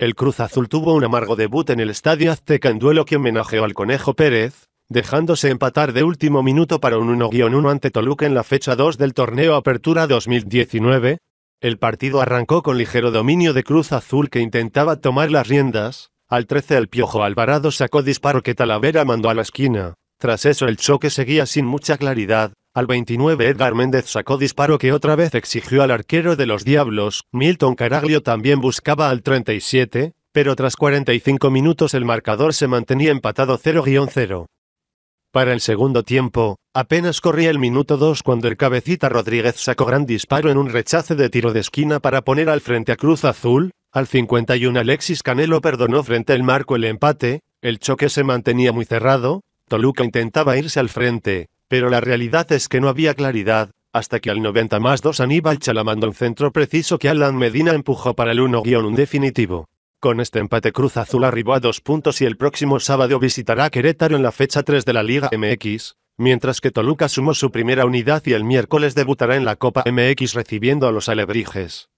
El Cruz Azul tuvo un amargo debut en el Estadio Azteca en duelo que homenajeó al Conejo Pérez, dejándose empatar de último minuto para un 1-1 ante Toluca en la fecha 2 del torneo Apertura 2019. El partido arrancó con ligero dominio de Cruz Azul que intentaba tomar las riendas. Al 13 el Piojo Alvarado sacó disparo que Talavera mandó a la esquina. Tras eso el choque seguía sin mucha claridad, al 29 Edgar Méndez sacó disparo que otra vez exigió al arquero de los Diablos, Milton Caraglio también buscaba al 37, pero tras 45 minutos el marcador se mantenía empatado 0-0. Para el segundo tiempo, apenas corría el minuto 2 cuando el cabecita Rodríguez sacó gran disparo en un rechace de tiro de esquina para poner al frente a Cruz Azul, al 51 Alexis Canelo perdonó frente al marco el empate, el choque se mantenía muy cerrado, Toluca intentaba irse al frente, pero la realidad es que no había claridad, hasta que al 90 más 2 Aníbal Chalamando un centro preciso que Alan Medina empujó para el 1-1 definitivo. Con este empate Cruz Azul arribó a dos puntos y el próximo sábado visitará Querétaro en la fecha 3 de la Liga MX, mientras que Toluca sumó su primera unidad y el miércoles debutará en la Copa MX recibiendo a los Alebrijes.